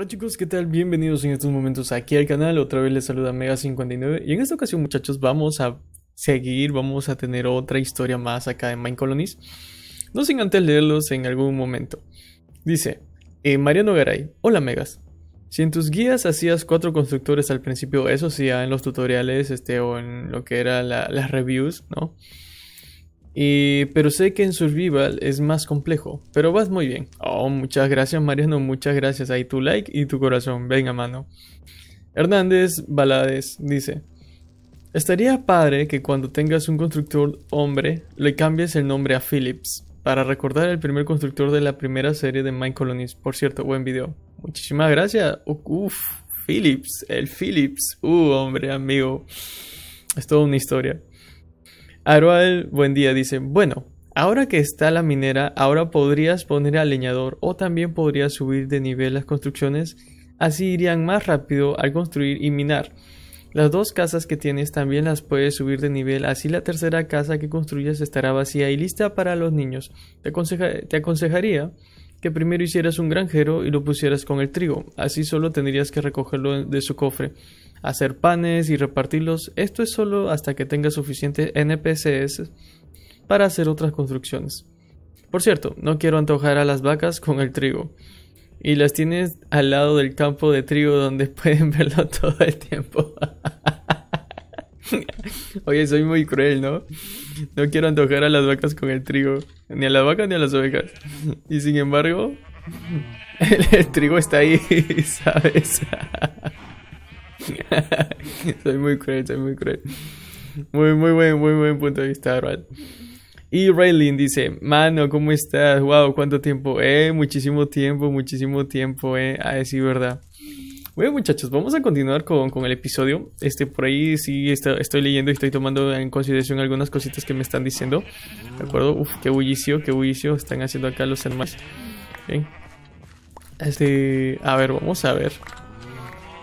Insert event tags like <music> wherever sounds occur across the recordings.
Hola chicos, ¿qué tal? Bienvenidos en estos momentos aquí al canal, otra vez les saluda Mega59 y en esta ocasión muchachos vamos a seguir, vamos a tener otra historia más acá en Mind Colonies, no sin antes leerlos en algún momento. Dice, eh, Mariano Garay, hola Megas, si en tus guías hacías cuatro constructores al principio, eso sí, ah, en los tutoriales este, o en lo que era las reviews, ¿no? Y, pero sé que en Survival es más complejo, pero vas muy bien. Oh, muchas gracias Mariano, muchas gracias. Ahí tu like y tu corazón, venga mano. Hernández Balades dice, estaría padre que cuando tengas un constructor hombre le cambies el nombre a Philips para recordar el primer constructor de la primera serie de Mind Colonies. Por cierto, buen video. Muchísimas gracias. uff, Philips, el Phillips. Uh, hombre, amigo. Es toda una historia. Aroal, buen día, dice, bueno, ahora que está la minera, ahora podrías poner al leñador o también podrías subir de nivel las construcciones, así irían más rápido al construir y minar. Las dos casas que tienes también las puedes subir de nivel, así la tercera casa que construyas estará vacía y lista para los niños. te aconsejaría que primero hicieras un granjero y lo pusieras con el trigo, así solo tendrías que recogerlo de su cofre, hacer panes y repartirlos, esto es solo hasta que tengas suficientes NPCs para hacer otras construcciones. Por cierto, no quiero antojar a las vacas con el trigo. Y las tienes al lado del campo de trigo donde <laughs> pueden verlo todo el tiempo. <laughs> <laughs> Oye, soy muy cruel, ¿no? No quiero antojar a las vacas con el trigo. Ni a las vacas ni a las ovejas. Y sin embargo, el, trigo está ahí, <laughs> ¿sabes? <laughs> soy muy cruel, soy muy cruel. Muy, muy buen, muy buen punto de vista, ¿verdad? Y Raylin dice, mano, ¿cómo estás? Wow, ¿cuánto tiempo? Eh, muchísimo tiempo, muchísimo tiempo, eh. Ah, verdad. Bueno, muchachos, vamos a continuar con, el episodio. Este, por ahí sí estoy leyendo y estoy tomando en consideración algunas cositas que me están diciendo. ¿De acuerdo? Uf, qué bullicio, qué bullicio están haciendo acá los hermanos. Este, a ver, vamos a ver.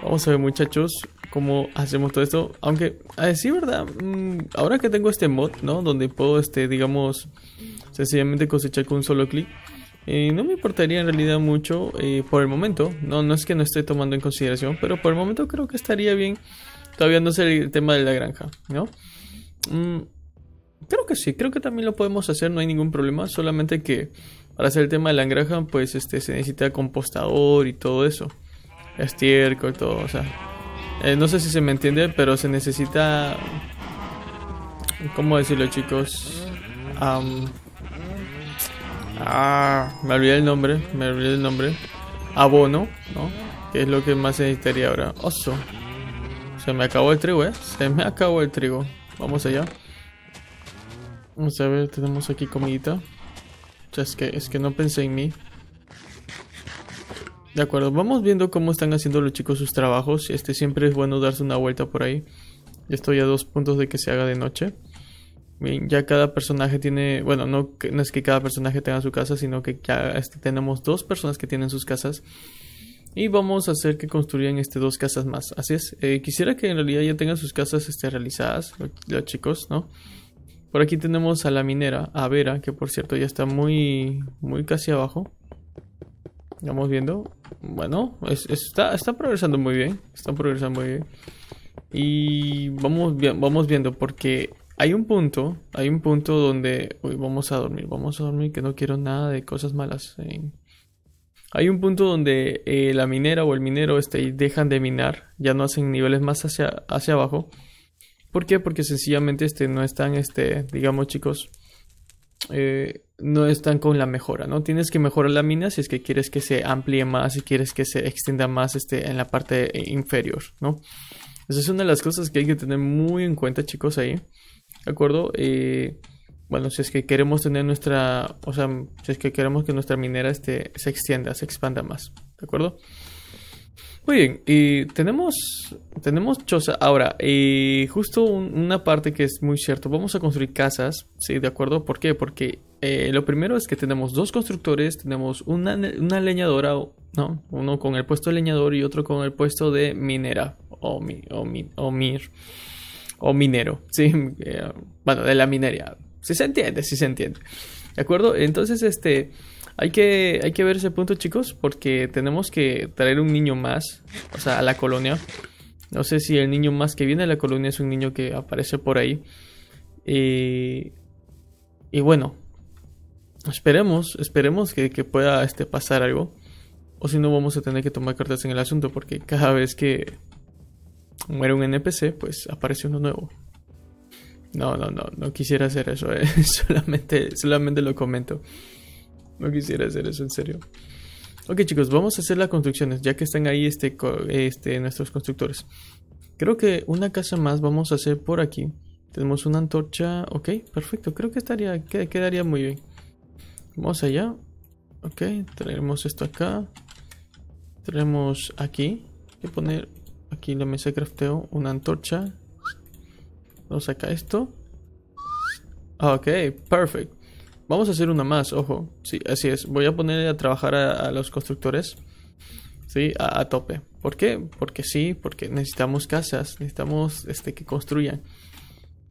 Vamos a ver, muchachos, cómo hacemos todo esto. Aunque, a decir verdad, mm, ahora que tengo este mod, ¿no? Donde puedo, este, digamos, sencillamente cosechar con un solo clic. Eh, no me importaría en realidad mucho eh, por el momento. No, no es que no esté tomando en consideración, pero por el momento creo que estaría bien. Todavía no sé el tema de la granja, ¿no? Mm, creo que sí, creo que también lo podemos hacer, no hay ningún problema. Solamente que para hacer el tema de la granja, pues este, se necesita compostador y todo eso. Estiércol, todo, o sea. Eh, no sé si se me entiende, pero se necesita. ¿Cómo decirlo, chicos? Ah, me olvidé el nombre, me olvidé el nombre. Abono, ¿no? Que es lo que más necesitaría ahora. Oso. Se me acabó el trigo, ¿eh? Se me acabó el trigo. Vamos allá. Vamos a ver, tenemos aquí comidita. O sea, es que, es que no pensé en mí. De acuerdo, vamos viendo cómo están haciendo los chicos sus trabajos. Este siempre es bueno darse una vuelta por ahí. estoy a dos puntos de que se haga de noche. Bien, ya cada personaje tiene, bueno, no, no, es que cada personaje tenga su casa, sino que ya este, tenemos dos personas que tienen sus casas. Y vamos a hacer que construyan este, dos casas más. Así es, eh, quisiera que en realidad ya tengan sus casas este, realizadas, los, chicos, ¿no? Por aquí tenemos a la minera, a Vera, que por cierto ya está muy, muy casi abajo. Vamos viendo. Bueno, está, está progresando muy bien. Está progresando muy bien. Y vamos, vamos viendo porque hay un punto, hay un punto donde, uy, vamos a dormir, vamos a dormir, que no quiero nada de cosas malas. Eh". Hay un punto donde eh, la minera o el minero este, dejan de minar, ya no hacen niveles más hacia, hacia abajo. ¿Por qué? Porque sencillamente este, no están, este, digamos chicos, eh, no están con la mejora, ¿no? Tienes que mejorar la mina si es que quieres que se amplíe más, si quieres que se extienda más este, en la parte inferior, ¿no? Esa es una de las cosas que hay que tener muy en cuenta chicos ahí. ¿De acuerdo? Eh, bueno, si es que queremos tener nuestra, o sea, si es que queremos que nuestra minera este, se extienda, se expanda más, ¿de acuerdo? Muy bien, y tenemos, tenemos choza. Ahora, y eh, justo una parte que es muy cierto, vamos a construir casas, ¿sí? ¿De acuerdo? ¿Por qué? Porque eh, lo primero es que tenemos dos constructores, tenemos una, una, leñadora, ¿no? Uno con el puesto de leñador y otro con el puesto de minera o, mi, o, mi, o mir o minero, ¿sí? Eh, bueno, de la minería. Si ¿Sí se entiende, si sí se entiende. ¿De acuerdo? Entonces, este, hay que, hay que ver ese punto, chicos, porque tenemos que traer un niño más, o sea, a la colonia. No sé si el niño más que viene a la colonia es un niño que aparece por ahí. Y... Eh, y bueno, esperemos, esperemos que, que pueda este, pasar algo. O si no, vamos a tener que tomar cartas en el asunto, porque cada vez que muere un NPC, pues aparece uno nuevo. No, no, no, no quisiera hacer eso, eh. <laughs> solamente, solamente lo comento. No quisiera hacer eso, en serio. Ok chicos, vamos a hacer las construcciones, ya que están ahí este, este, nuestros constructores. Creo que una casa más vamos a hacer por aquí. Tenemos una antorcha, ok, perfecto, creo que estaría, quedaría muy bien. Vamos allá, ok, traemos esto acá. Tenemos aquí, hay que poner Aquí en la mesa crafteo una antorcha. Vamos sacar esto. Ah, ok, perfect. Vamos a hacer una más, ojo. Sí, así es. Voy a poner a trabajar a, los constructores. Sí, a, tope. ¿Por qué? Porque sí, porque necesitamos casas, necesitamos este, que construyan.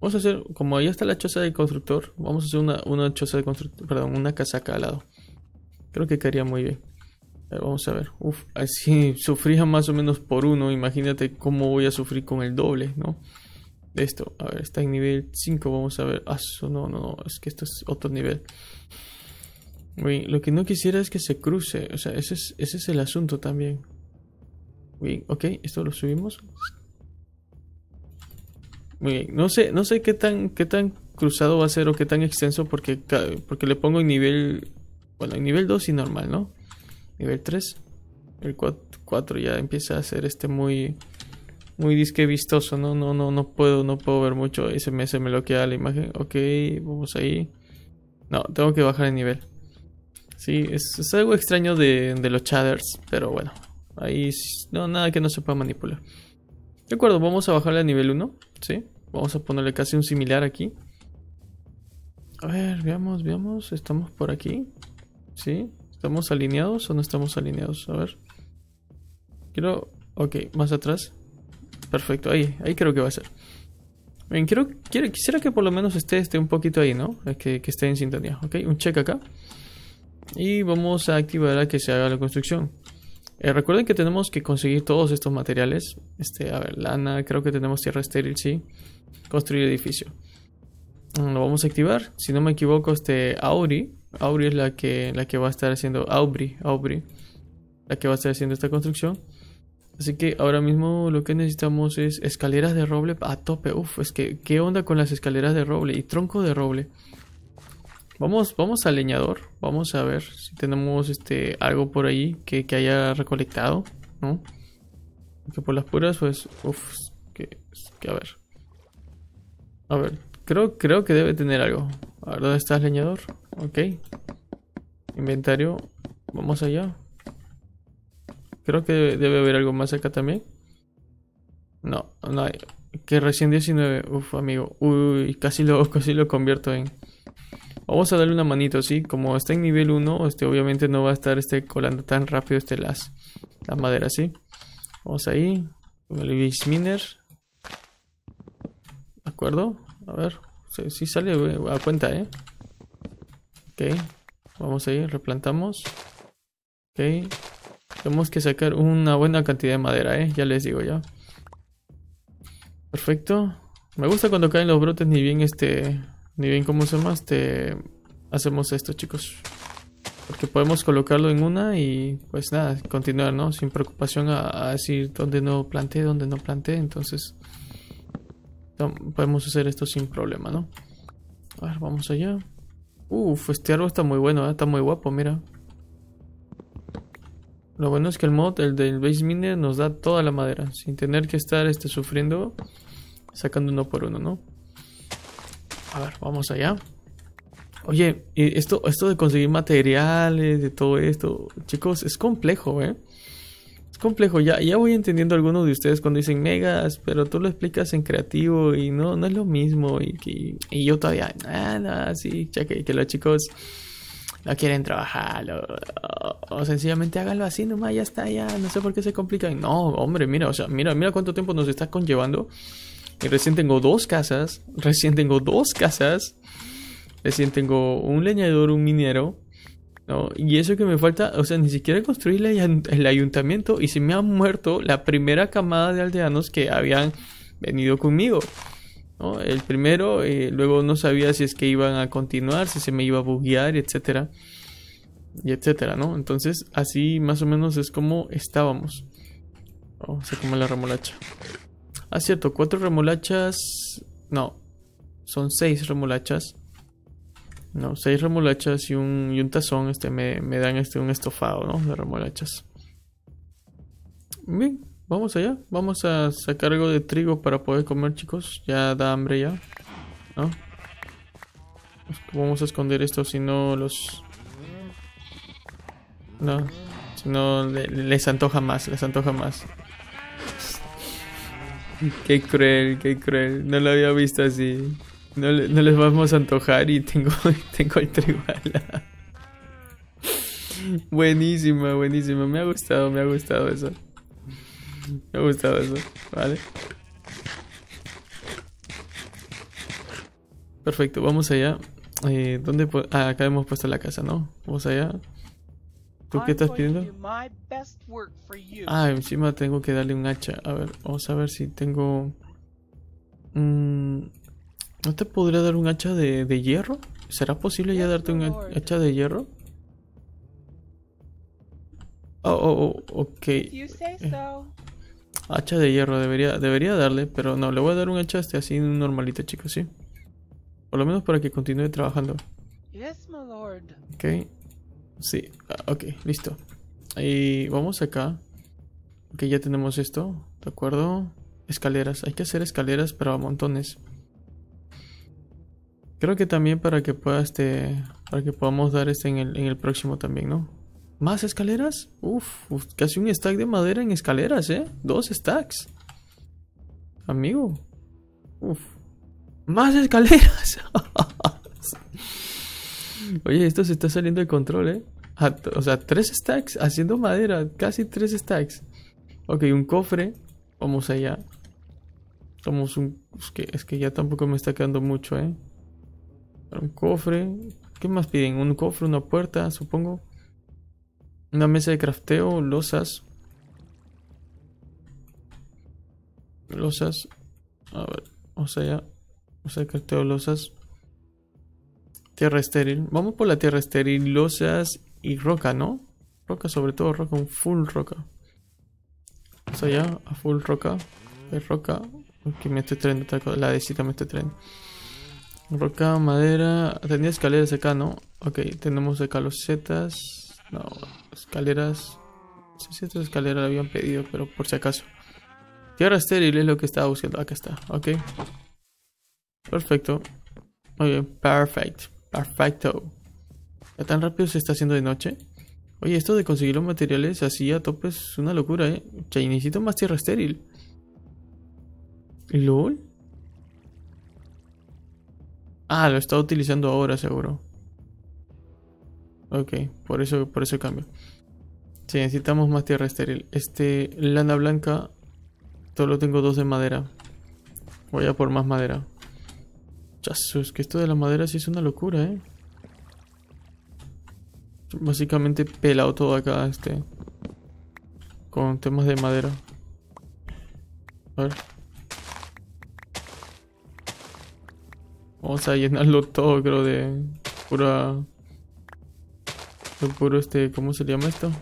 Vamos a hacer, como ahí está la choza del constructor, vamos a hacer una, choza de constructor, perdón, una casa acá al lado. Creo que quedaría muy bien. Eh, vamos a ver. uff, si <laughs> sufría más o menos por uno, imagínate cómo voy a sufrir con el doble, ¿no? De Esto, a ver, está en nivel 5, vamos a ver. Ah, no, no, no, es que esto es otro nivel. uy lo que no quisiera es que se cruce, o sea, ese es, el asunto también. uy ok, esto lo subimos. Muy no sé, no sé qué tan, qué tan cruzado va a ser o qué tan extenso porque, porque le pongo en nivel, bueno, en nivel 2 y normal, ¿no? nivel 3. El 4 ya empieza a ser este muy muy disque vistoso, no, no, no, no puedo, no puedo ver mucho. Ahí se me, se me bloquea la imagen. Ok, vamos ahí. No, tengo que bajar el nivel. Sí, es, algo extraño de, los chaders, pero bueno. Ahí no, nada que no se pueda manipular. De acuerdo, vamos a bajarle a nivel 1, ¿sí? Vamos a ponerle casi un similar aquí. A ver, veamos, veamos, estamos por aquí. ¿Sí? ¿Estamos alineados o no estamos alineados? A ver. Quiero... Ok, más atrás. Perfecto, ahí, ahí creo que va a ser. Bien, quiero, quiero, quisiera que por lo menos esté, esté un poquito ahí, ¿no? Eh, que, esté en sintonía, ¿ok? Un check acá. Y vamos a activar a que se haga la construcción. Eh, recuerden que tenemos que conseguir todos estos materiales. Este, a ver, lana, creo que tenemos tierra estéril, sí. Construir edificio. Mm, lo vamos a activar. Si no me equivoco, este Auri, Auri es la que, la que va a estar haciendo, Aubry, Aubry, la que va a estar haciendo esta construcción. Así que ahora mismo lo que necesitamos es escaleras de roble a tope. Uf, es que, ¿qué onda con las escaleras de roble y tronco de roble? Vamos, vamos al leñador, vamos a ver si tenemos este, algo por ahí que, que haya recolectado, ¿no? Que por las puras, pues, uf, que, que a ver. A ver, Creo, creo que debe tener algo. A ver, ¿dónde estás, leñador? Ok. Inventario. Vamos allá. Creo que debe haber algo más acá también. No, no hay. Que recién 19. Uf, amigo. Uy, casi lo, <laughs> casi lo convierto en... Vamos a darle una manito, ¿sí? Como está en nivel 1, este, obviamente no va a estar este, colando tan rápido este las, la madera, ¿sí? Vamos ahí. El Miner. ¿De acuerdo? A ver, si, sale a cuenta, ¿eh? Ok, vamos a ir, replantamos. Ok, tenemos que sacar una buena cantidad de madera, ¿eh? Ya les digo ya. Perfecto. Me gusta cuando caen los brotes, ni bien este... Ni bien cómo se llama, este... Hacemos esto, chicos. Porque podemos colocarlo en una y pues nada, continuar, ¿no? Sin preocupación a, a decir dónde no planté, dónde no planté. Entonces, podemos hacer esto sin problema, ¿no? A ver, vamos allá. Uf, este árbol está muy bueno, ¿eh? está muy guapo, mira. Lo bueno es que el mod, el del base miner, nos da toda la madera, sin tener que estar este, sufriendo, sacando uno por uno, ¿no? A ver, vamos allá. Oye, esto, esto de conseguir materiales, de todo esto, chicos, es complejo, ¿eh? Es complejo, ya, ya voy entendiendo algunos de ustedes cuando dicen megas, pero tú lo explicas en creativo y no, no es lo mismo. Y, y, yo todavía, nada, ah, no, sí, ya que, los chicos no quieren trabajar o, sencillamente háganlo así nomás, ya está, ya, no sé por qué se complican. No, hombre, mira, o sea, mira, mira cuánto tiempo nos está conllevando. Y recién tengo dos casas, recién tengo dos casas, recién tengo un leñador, un minero, ¿no? Y eso que me falta, o sea, ni siquiera construir el ayuntamiento y se me ha muerto la primera camada de aldeanos que habían venido conmigo. ¿no? El primero, eh, luego no sabía si es que iban a continuar, si se me iba a buguear, etcétera. Y etcétera, ¿no? Entonces, así más o menos es como estábamos. Oh, se come la remolacha. Ah, cierto, cuatro remolachas. No, son seis remolachas. ¿no? Seis remolachas y un, y un tazón este, me, dan este, un estofado, ¿no? De remolachas. Bien, vamos allá. Vamos a sacar algo de trigo para poder comer, chicos. Ya da hambre ya, ¿no? Pues, vamos a esconder esto si no los... No, si no les antoja más, les antoja más. <laughs> Qué cruel, qué cruel. No lo había visto así. No, les vamos a antojar y tengo, <laughs> tengo el Buenísima, buenísima. Me ha gustado, me ha gustado eso. Me ha gustado eso, ¿vale? Perfecto, vamos allá. Eh, ¿Dónde? Ah, acá hemos puesto la casa, ¿no? Vamos allá. ¿Tú qué estás pidiendo? Ah, encima tengo que darle un hacha. A ver, vamos a ver si tengo... Mmm... ¿No te podría dar un hacha de, hierro? ¿Será posible ya darte un hacha de hierro? Oh, oh, oh ok. Eh, hacha de hierro, debería, debería darle, pero no, le voy a dar un hacha este así normalito, chicos, ¿sí? Por lo menos para que continúe trabajando. Ok. Sí, ah, ok, listo. Y vamos acá. Ok, ya tenemos esto, ¿de acuerdo? Escaleras, hay que hacer escaleras para montones. Creo que también para que pueda este, para que podamos dar este en el, en el próximo también, ¿no? ¿Más escaleras? Uf, casi un stack de madera en escaleras, ¿eh? Dos stacks. Amigo. Uf. ¡Más escaleras! <laughs> Oye, esto se está saliendo de control, ¿eh? o sea, tres stacks haciendo madera. Casi tres stacks. Ok, un cofre. Vamos allá. Somos un... Es que, es que ya tampoco me está quedando mucho, ¿eh? Un cofre. ¿Qué más piden? Un cofre, una puerta, supongo. Una mesa de crafteo, losas. Losas. A ver, o sea, ya. O crafteo, losas. Tierra estéril. Vamos por la tierra estéril, losas y roca, ¿no? Roca, sobre todo roca, un full roca. O sea, ya, a full roca. Es roca. porque me estoy trayendo, la de cita me estoy trayendo. Roca, madera. Tenía escaleras acá, ¿no? Ok, tenemos acá los setas. No, escaleras. No sé si escalera escaleras habían pedido, pero por si acaso. Tierra estéril es lo que estaba buscando. Acá está, ok. Perfecto. Muy bien, perfecto. Perfecto. ¿Ya tan rápido se está haciendo de noche? Oye, esto de conseguir los materiales así a tope es una locura, ¿eh? necesito más tierra estéril. ¿Lol? Ah, lo está utilizando ahora seguro. Ok, por eso, por eso cambio. Sí, necesitamos más tierra estéril. Este, lana blanca, solo tengo dos de madera. Voy a por más madera. Chasus, que esto de la madera sí es una locura, ¿eh? Básicamente pelado todo acá, este. Con temas de madera. A ver. Vamos a llenarlo todo, creo, de pura... De puro este... ¿Cómo se llama esto?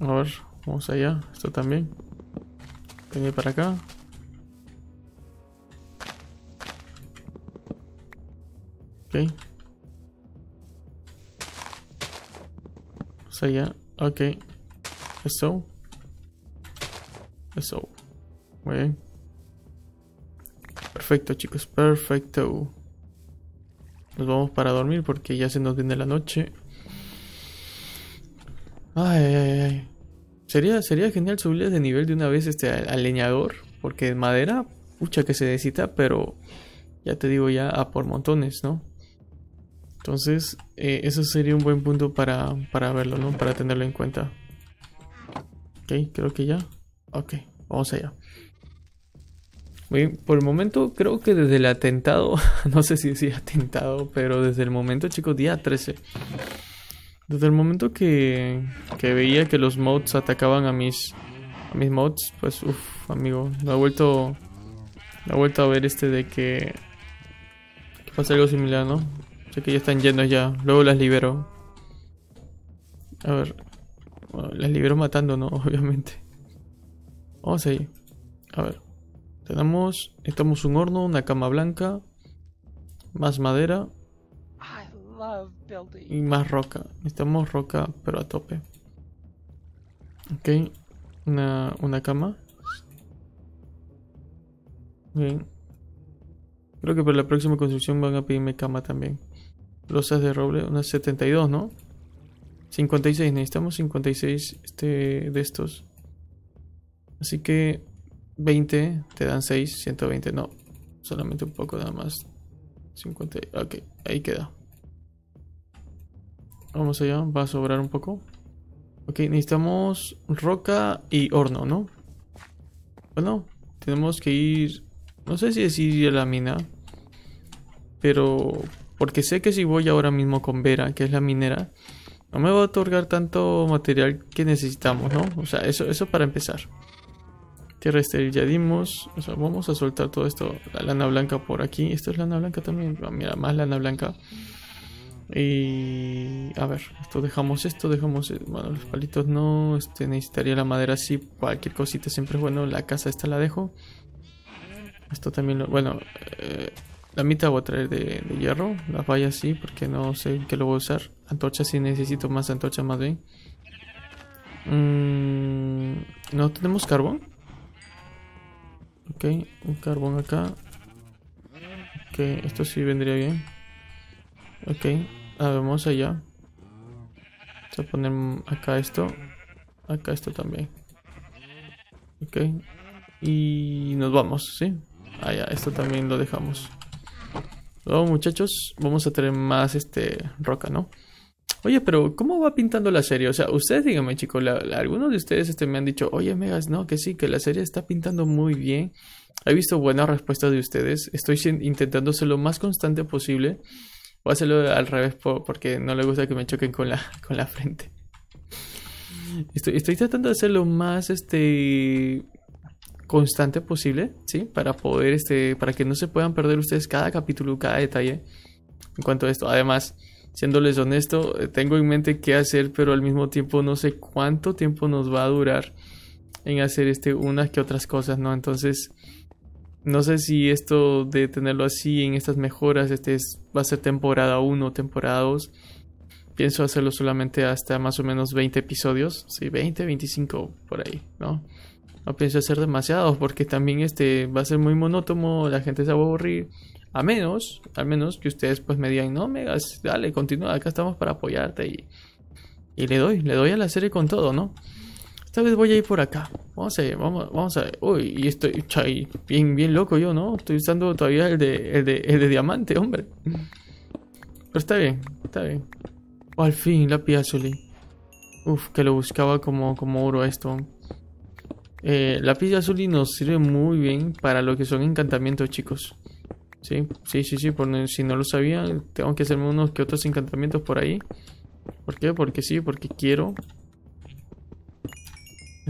A ver, vamos allá. Esto también. Viene para acá. Ok. Vamos allá. Ok. Eso. Eso. Muy bien. Perfecto, chicos. Perfecto. Nos vamos para dormir porque ya se nos viene la noche. Ay, ay, ay. Sería, sería genial subirles de nivel de una vez este al, leñador. Porque madera, pucha que se necesita, pero ya te digo ya a por montones, ¿no? Entonces, eh, eso sería un buen punto para, para verlo, ¿no? Para tenerlo en cuenta. Ok, creo que ya. Ok, vamos allá. por el momento creo que desde el atentado, <laughs> no sé si decía atentado, pero desde el momento, chicos, día 13. Desde el momento que, que veía que los mods atacaban a mis, a mis mods, pues uff, amigo, me ha vuelto, Me vuelto a ver este de que, que pasa algo similar, ¿no? Sé que ya están llenos ya, luego las libero. A ver, las libero matando, ¿no? <laughs> Obviamente. Vamos ahí. A ver. Tenemos. Necesitamos un horno, una cama blanca. Más madera. Y más roca. Necesitamos roca, pero a tope. Ok. Una, una cama. Bien. Creo que para la próxima construcción van a pedirme cama también. Losas de roble, unas 72, ¿no? 56, necesitamos 56 este, de estos. Así que 20, te dan 6, 120, no. Solamente un poco nada más. 50, ok, ahí queda. Vamos allá, va a sobrar un poco. Ok, necesitamos roca y horno, ¿no? Bueno, tenemos que ir... No sé si es ir a la mina. Pero... Porque sé que si voy ahora mismo con Vera, que es la minera, no me va a otorgar tanto material que necesitamos, ¿no? O sea, eso, eso para empezar. Tierra estéril ya dimos. vamos a soltar todo esto. La lana blanca por aquí. Esto es lana blanca también. Ah, mira, más lana blanca. Y a ver, esto dejamos esto, dejamos, eh, bueno, los palitos no, este necesitaría la madera así cualquier cosita siempre es bueno, la casa esta la dejo. Esto también lo, bueno, eh, la mitad voy a traer de, hierro, La vallas así porque no sé qué lo voy a usar. Antorcha si necesito más antorcha más bien. Mm, ¿No tenemos carbón? Ok, un carbón acá. Ok, esto sí vendría bien. Ok, ver, ah, vamos allá. Vamos a poner acá esto. Acá esto también. Ok. Y nos vamos, ¿sí? Ah, ya, esto también lo dejamos. Luego, muchachos, vamos a tener más este roca, ¿no? Oye, pero ¿cómo va pintando la serie? O sea, ustedes díganme, chicos, algunos de ustedes este, me han dicho, oye, Megas, no, que sí, que la serie está pintando muy bien. He visto buenas respuestas de ustedes. Estoy intentando ser lo más constante posible. Voy a hacerlo al revés porque no le gusta que me choquen con la, <laughs> con la frente. Estoy, estoy tratando de ser lo más este, constante posible, ¿sí? Para poder, este, para que no se puedan perder ustedes cada capítulo, cada detalle en cuanto a esto. Además, siéndoles honesto, eh, tengo en mente qué hacer, pero al mismo tiempo no sé cuánto tiempo nos va a durar en hacer este, unas que otras cosas, ¿no? Entonces no sé si esto de tenerlo así en estas mejoras, este va a ser temporada 1 temporada 2. Pienso hacerlo solamente hasta más o menos 20 episodios, sí, 20, 25 por ahí, ¿no? No pienso hacer demasiados porque también este va a ser muy monótono, la gente se va a aburrir. A menos, al menos que ustedes pues me digan, no, Megas, dale, continúa, acá estamos para apoyarte y, y le doy, le doy a la serie con todo, ¿no? Esta vez voy a ir por acá. Vamos a ir, vamos, a... Ver. Uy, y estoy bien, bien loco yo, ¿no? Estoy usando todavía el de, el de, diamante, hombre. Pero está bien, está bien. Oh, al fin, la piazuli. Uf, que lo buscaba como, como oro esto. Eh, la pilla azul nos sirve muy bien para lo que son encantamientos, chicos. Sí, sí, sí, sí. Por, si no lo sabían, tengo que hacerme unos que otros encantamientos por ahí. ¿Por qué? Porque sí, porque quiero.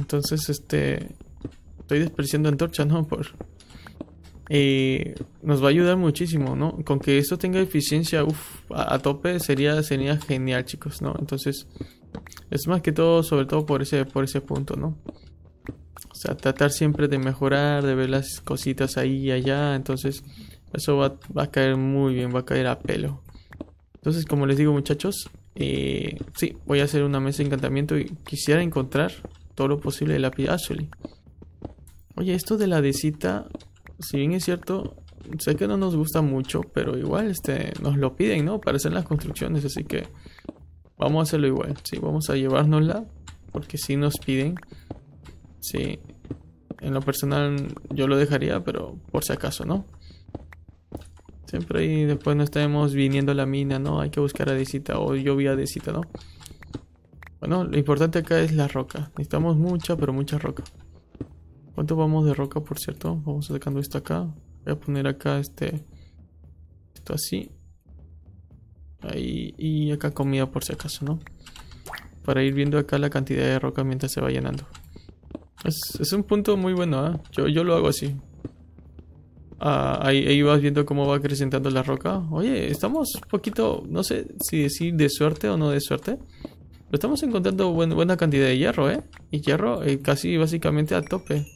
Entonces, este. Estoy despreciando antorcha, ¿no? Por. nos va a ayudar muchísimo, ¿no? Con que esto tenga eficiencia, a, tope sería, sería genial, chicos, ¿no? Entonces, es más que todo, sobre todo por ese, por ese punto, ¿no? O sea, tratar siempre de mejorar, de ver las cositas ahí y allá, entonces, eso va, a caer muy bien, va a caer a pelo. Entonces, como les digo, muchachos, eh, sí, voy a hacer una mesa de encantamiento y quisiera encontrar todo lo posible de la Ashley. Ah, Oye, esto de la de cita si bien es cierto, sé que no nos gusta mucho, pero igual este, nos lo piden, ¿no? Para las construcciones, así que vamos a hacerlo igual, sí, vamos a llevárnosla, porque si nos piden, sí. En lo personal yo lo dejaría, pero por si acaso, ¿no? Siempre ahí después no estemos viniendo a la mina, ¿no? Hay que buscar a cita o yo vi a ¿no? Bueno, lo importante acá es la roca. Necesitamos mucha, pero mucha roca. ¿Cuánto vamos de roca, por cierto? Vamos sacando esto acá. Voy a poner acá este... Esto así. Ahí. Y acá comida por si acaso, ¿no? Para ir viendo acá la cantidad de roca mientras se va llenando. Es, un punto muy bueno, ¿eh? Yo, lo hago así. Ah, ahí, ahí, vas viendo cómo va acrecentando la roca. Oye, estamos un poquito, no sé si decir de suerte o no de suerte. Pero estamos encontrando buena cantidad de hierro, ¿eh? Y hierro eh, casi básicamente a tope.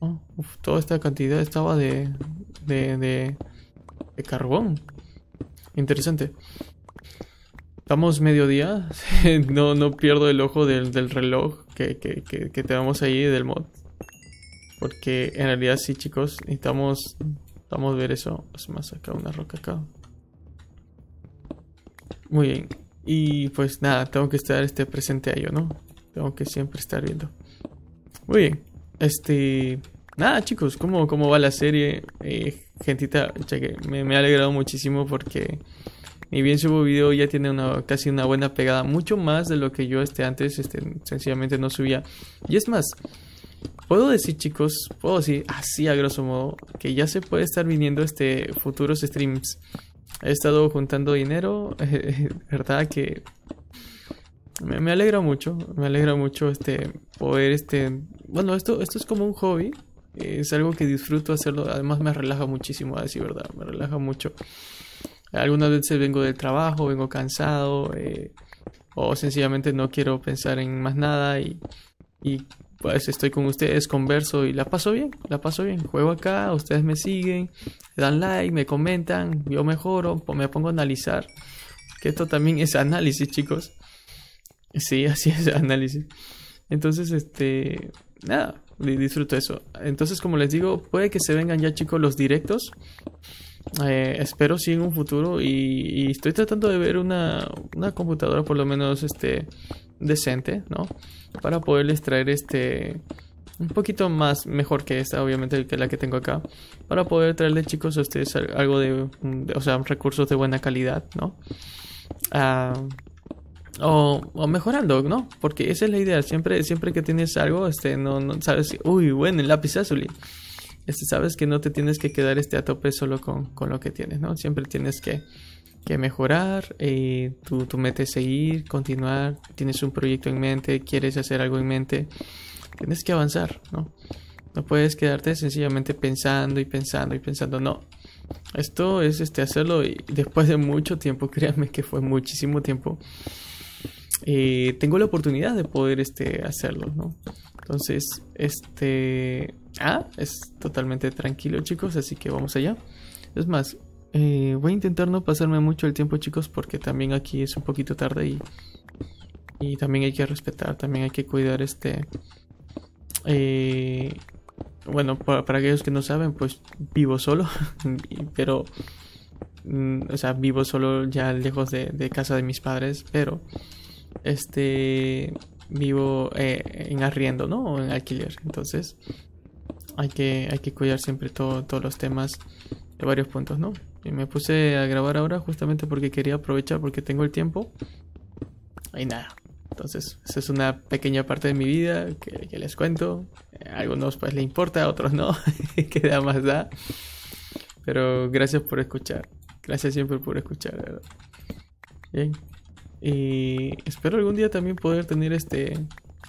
Oh, toda esta cantidad estaba de, de, de, carbón. Interesante. Estamos mediodía. <laughs> no, no pierdo el ojo del, reloj que, que, que, tenemos ahí del mod. Porque en realidad sí, chicos, necesitamos, ver eso. Es más, acá una roca acá. Muy bien. Y pues nada, tengo que estar este, presente a ello, ¿no? Tengo que siempre estar viendo. Muy bien. Este. Nada, chicos, ¿cómo, cómo va la serie? Eh, gentita, cheque, me, me, ha alegrado muchísimo porque. Mi bien subo video ya tiene una, casi una buena pegada, mucho más de lo que yo este, antes este, sencillamente no subía. Y es más, puedo decir chicos, puedo decir así a grosso modo, que ya se puede estar viniendo este futuros streams he estado juntando dinero, <laughs> verdad que me, alegra mucho, me alegra mucho este poder este, bueno, esto esto es como un hobby, es algo que disfruto hacerlo, además me relaja muchísimo, a decir verdad, me relaja mucho. Algunas veces vengo del trabajo, vengo cansado eh, o sencillamente no quiero pensar en más nada y, y pues, estoy con ustedes, converso y la paso bien, la paso bien. Juego acá, ustedes me siguen, dan like, me comentan, yo mejoro, me pongo a analizar. Que esto también es análisis, chicos. Sí, <laughs> así es análisis. Entonces, este, nada, disfruto eso. Entonces, como les digo, puede que se vengan ya, chicos, los directos. Eh, espero sí en un futuro y, y estoy tratando de ver una, una, computadora por lo menos este decente, ¿no? para poderles traer este un poquito más mejor que esta, obviamente, que la que tengo acá, para poder traerle, chicos, a ustedes algo de, o sea, recursos de buena calidad, ¿no? Ah, o, o, mejorando, ¿no? Porque esa es la idea, siempre, siempre que tienes algo, este, no, no sabes, uy, bueno, el lápiz azul, este, sabes que no te tienes que quedar este a tope solo con lo que tienes, ¿no? Siempre tienes que que mejorar, eh, tu, tú meta seguir, continuar, tienes un proyecto en mente, quieres hacer algo en mente, tienes que avanzar, ¿no? No puedes quedarte sencillamente pensando y pensando y pensando, no. Esto es este, hacerlo y después de mucho tiempo, <laughs> créanme que fue muchísimo tiempo, eh, tengo la oportunidad de poder este, hacerlo, ¿no? Entonces, este... Ah, es totalmente tranquilo chicos, así que vamos allá. Es más, eh, voy a intentar no pasarme mucho el tiempo, chicos, porque también aquí es un poquito tarde y, y también hay que respetar, también hay que cuidar este... Eh, bueno, para, aquellos que no saben, pues vivo solo, <laughs> pero... Mm, o sea, vivo solo ya lejos de, casa de mis padres, pero... Este... Vivo eh, en arriendo, ¿no? en alquiler. Entonces, hay que, hay que cuidar siempre todos los temas de varios puntos, ¿no? Y me puse a grabar ahora justamente porque quería aprovechar, porque tengo el tiempo. Y nada. Entonces, esa es una pequeña parte de mi vida que, les cuento. A algunos pues le importa, a otros no. <laughs> que da más da. Pero gracias por escuchar. Gracias siempre por escuchar, ¿verdad? Bien. Y espero algún día también poder tener este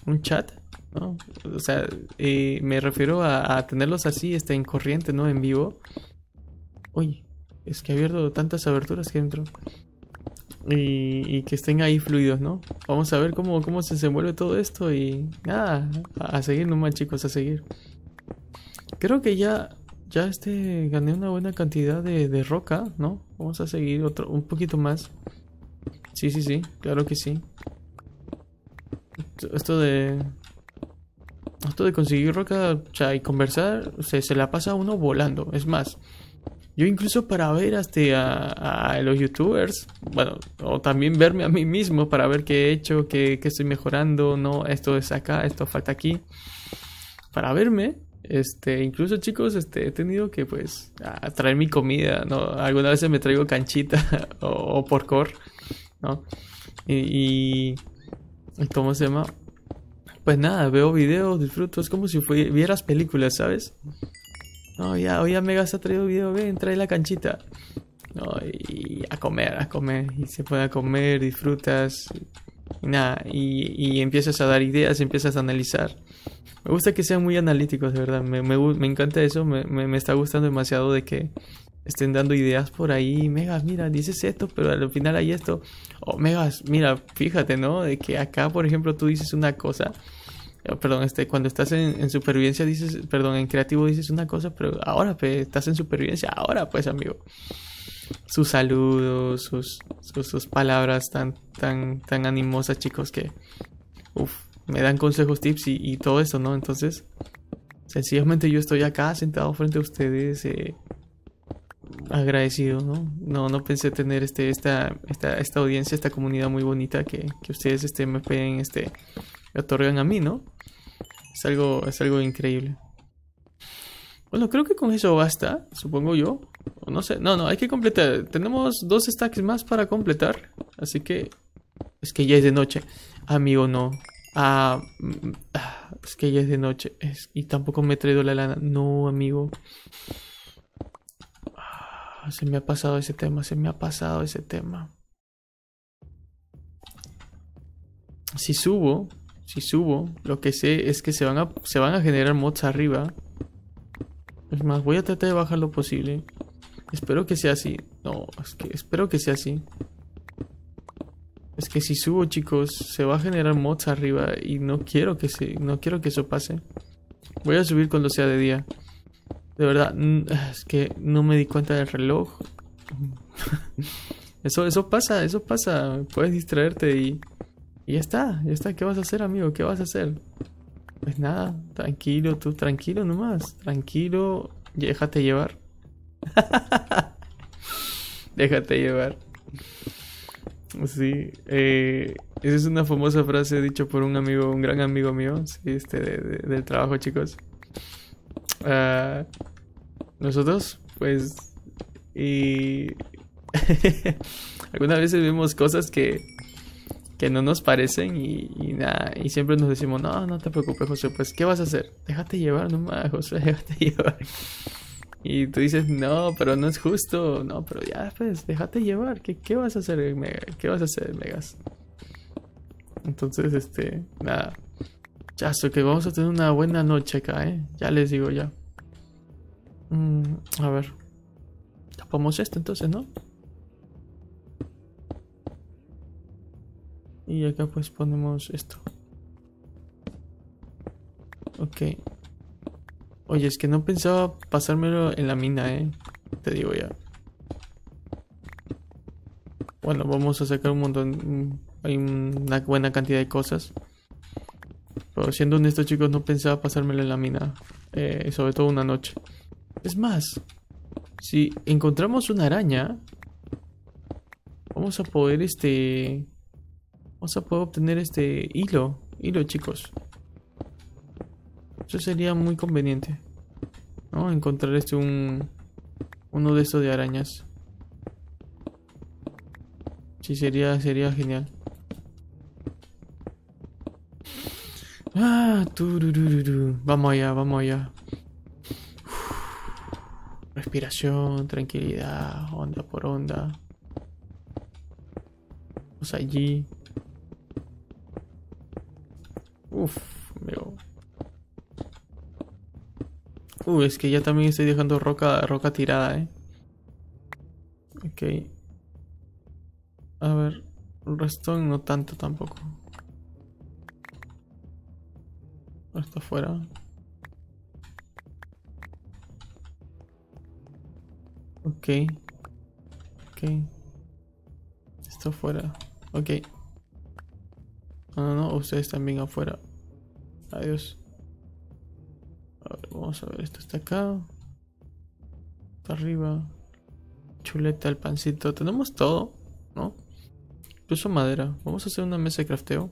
un chat, ¿no? O sea, eh, me refiero a, a, tenerlos así, este, en corriente, ¿no? En vivo. Oye, es que ha abierto tantas aberturas que dentro. Y, que estén ahí fluidos, ¿no? Vamos a ver cómo, cómo se desenvuelve todo esto y nada, a, seguir nomás chicos, a seguir. Creo que ya, ya este, gané una buena cantidad de, roca, ¿no? Vamos a seguir otro, un poquito más. Sí, sí, sí, claro que sí. Esto, de... Esto de conseguir roca, y conversar, se, se la pasa a uno volando. Es más, yo incluso para ver hasta a, los youtubers, bueno, o también verme a mí mismo para ver qué he hecho, qué, estoy mejorando, no, esto es acá, esto falta aquí. Para verme, este, incluso chicos, este, he tenido que pues traer mi comida, ¿no? Algunas veces me traigo canchita <laughs> o, porcor, ¿no? Y, y, ¿cómo se llama? Pues nada, veo videos, disfruto, es como si vieras películas, ¿sabes? No, ya, hoy ha traído video, ven, trae la canchita. No, y a comer, a comer. Y se puede comer, disfrutas. Y nada, y, y, empiezas a dar ideas, empiezas a analizar. Me gusta que sean muy analíticos, de verdad. Me, me encanta eso, me, está gustando demasiado de que estén dando ideas por ahí. Megas, mira, dices esto, pero al final hay esto. O oh, Megas, mira, fíjate, ¿no? De que acá, por ejemplo, tú dices una cosa Ah, perdón, este, cuando estás en, supervivencia dices, perdón, en creativo dices una cosa, pero ahora estás en supervivencia, ahora pues amigo. Sus saludos, sus, palabras tan, tan, tan animosas, chicos, que me dan consejos, tips y, todo eso, ¿no? Entonces, sencillamente yo estoy acá sentado frente a ustedes, eh, agradecido, ¿no? No, no pensé tener este, esta, esta, esta audiencia, esta comunidad muy bonita que, ustedes este, me peguen este, me otorgan a mí, ¿no? Es algo, es algo increíble. Bueno, creo que con eso basta, supongo yo. No sé, no, no, hay que completar. Tenemos dos stacks más para completar. Así que... Es que ya es de noche. Amigo, no. Ah, mm, ah, es que ya es de noche. y tampoco me he traído la lana. No, amigo. Ah, se me ha pasado ese tema, se me ha pasado ese tema. Si subo, si subo, lo que sé es que se van a, se van a generar mods arriba. Es más, voy a tratar de bajar lo posible. Espero que sea así. No, es que espero que sea así. Es que si subo, chicos, se va a generar mods arriba y no quiero que se, no quiero que eso pase. Voy a subir cuando sea de día. De verdad, es que no me di cuenta del reloj. <laughs> eso, eso pasa, eso pasa. Puedes distraerte y y ya está, ya está. ¿Qué vas a hacer, amigo? ¿Qué vas a hacer? Pues nada, tranquilo, tú, tranquilo nomás. Tranquilo, déjate llevar. <laughs> déjate llevar. Sí, eh, esa es una famosa frase dicha por un amigo, un gran amigo mío, sí, este, del trabajo, chicos. Ah, nosotros, pues, y <laughs> algunas veces vemos cosas que que no nos parecen y, nada. Y siempre nos decimos, no, no te preocupes, José, pues ¿qué vas a hacer? Déjate llevar nomás, <laughs> José, déjate llevar. Y tú dices, no, pero no es justo, no, pero ya, pues, déjate llevar, ¿qué, vas a hacer, ¿Qué vas a hacer, Megas? Entonces, este, nada. Ya sé que vamos a tener una buena noche acá, ¿eh? Ya les digo, ya. Mm, a ver. Tapamos esto entonces, ¿no? y acá pues ponemos esto ok oye es que no pensaba pasármelo en la mina eh te digo ya bueno vamos a sacar un montón hay una buena cantidad de cosas pero siendo honesto chicos no pensaba pasármelo en la mina eh, sobre todo una noche es más si encontramos una araña vamos a poder este Vamos a poder obtener este hilo. Hilo, chicos. Eso sería muy conveniente. ¿No? Encontrar este un... Uno de estos de arañas. Sí, sería, sería genial. Ah, Vamos allá, vamos allá. Respiración, tranquilidad, onda por onda. Vamos allí. Uf, amigo. Uh, es que ya también estoy dejando roca, roca tirada, eh. Ok. A ver, el resto no tanto tampoco. Esto afuera. Ok. Ok. Está afuera. Ok. Ah, no, no, ustedes también afuera. Adiós. vamos a ver, esto está acá. Está arriba. Chuleta, el pancito. Tenemos todo, ¿no? Incluso madera. Vamos a hacer una mesa de crafteo.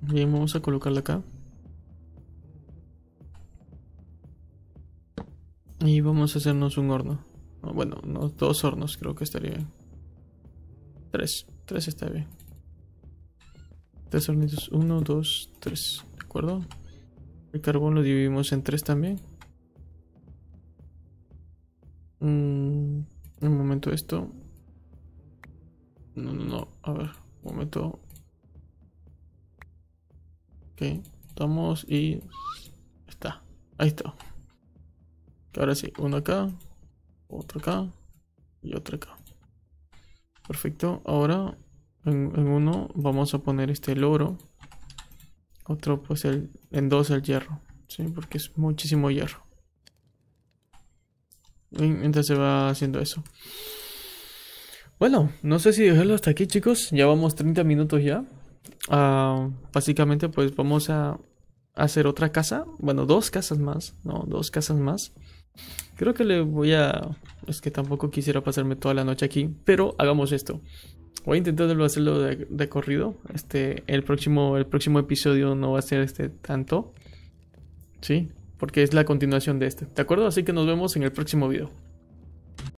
Bien, vamos a colocarla acá. Y vamos a hacernos un horno. Bueno, no, dos hornos creo que estaría bien. Tres, tres está bien. Tres hornitos, uno, dos, tres. ¿De acuerdo? El carbón lo dividimos en tres también. Mm, un momento esto. No, no, no. A ver, un momento. Ok, estamos y... Está. Ahí está. Ahora sí, uno acá, otro acá y otro acá. Perfecto. Ahora en, uno vamos a poner este el oro. Otro pues el, en dos el hierro. Sí, porque es muchísimo hierro. Mientras se va haciendo eso. Bueno, no sé si dejarlo hasta aquí, chicos. Ya vamos 30 minutos ya. Ah, básicamente, pues vamos a hacer otra casa. Bueno, dos casas más. No, dos casas más. Creo que le voy a... Es que tampoco quisiera pasarme toda la noche aquí. Pero hagamos esto voy a intentarlo hacerlo de, corrido. Este, el próximo, el próximo episodio no va a ser este tanto. Sí, porque es la continuación de este. ¿De acuerdo? Así que nos vemos en el próximo video.